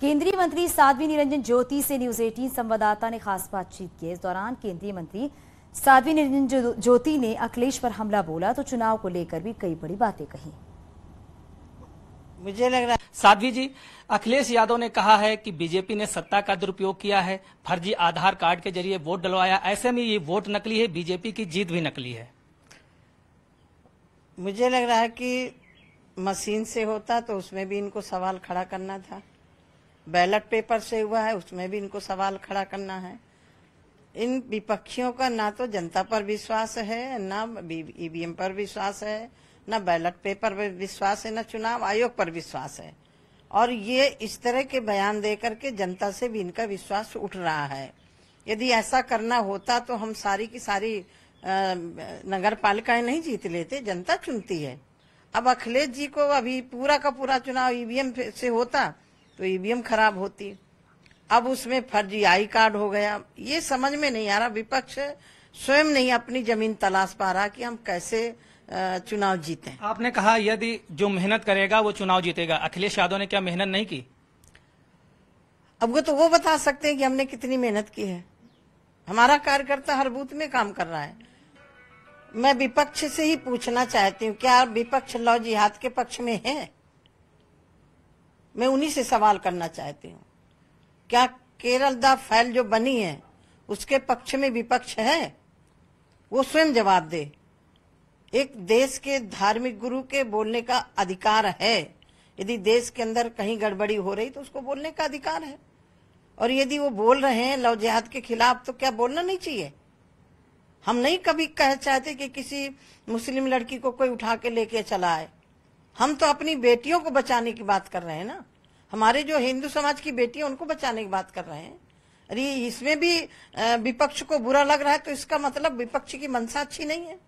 केंद्रीय मंत्री साध्वी निरंजन ज्योति से न्यूज 18 संवाददाता ने खास बातचीत की इस दौरान केंद्रीय मंत्री साध्वी निरंजन ज्योति ने अखिलेश पर हमला बोला तो चुनाव को लेकर भी कई बड़ी बातें कही मुझे लग रहा है साध्वी जी अखिलेश यादव ने कहा है कि बीजेपी ने सत्ता का दुरुपयोग किया है फर्जी आधार कार्ड के जरिए वोट डलवाया ऐसे में ये वोट नकली है बीजेपी की जीत भी नकली है मुझे लग रहा है कि मशीन से होता तो उसमें भी इनको सवाल खड़ा करना था बैलेट पेपर से हुआ है उसमें भी इनको सवाल खड़ा करना है इन विपक्षियों का ना तो जनता पर विश्वास है ना ईवीएम पर विश्वास है ना बैलेट पेपर पर विश्वास है ना चुनाव आयोग पर विश्वास है और ये इस तरह के बयान दे करके जनता से भी इनका विश्वास उठ रहा है यदि ऐसा करना होता तो हम सारी की सारी नगर पालिकाएं नहीं जीत लेते जनता चुनती है अब अखिलेश जी को अभी पूरा का पूरा चुनाव ईवीएम से होता तो ईवीएम खराब होती अब उसमें फर्जी आई कार्ड हो गया ये समझ में नहीं आ रहा विपक्ष स्वयं नहीं अपनी जमीन तलाश पा रहा कि हम कैसे चुनाव जीते आपने कहा यदि जो मेहनत करेगा वो चुनाव जीतेगा अखिलेश यादव ने क्या मेहनत नहीं की अब वो तो वो बता सकते हैं कि हमने कितनी मेहनत की है हमारा कार्यकर्ता हर बूथ में काम कर रहा है मैं विपक्ष से ही पूछना चाहती हूँ क्या विपक्ष लॉ जिहाद के पक्ष में है मैं उन्हीं से सवाल करना चाहती हूँ क्या केरल द फाइल जो बनी है उसके पक्ष में विपक्ष है वो स्वयं जवाब दे एक देश के धार्मिक गुरु के बोलने का अधिकार है यदि देश के अंदर कहीं गड़बड़ी हो रही तो उसको बोलने का अधिकार है और यदि वो बोल रहे हैं लव जिहाद के खिलाफ तो क्या बोलना नहीं चाहिए हम नहीं कभी कह चाहते कि किसी मुस्लिम लड़की को कोई उठा के लेके चला आए हम तो अपनी बेटियों को बचाने की बात कर रहे हैं ना हमारे जो हिंदू समाज की बेटी है उनको बचाने की बात कर रहे हैं अरे इसमें भी विपक्ष को बुरा लग रहा है तो इसका मतलब विपक्ष की मनसा अच्छी नहीं है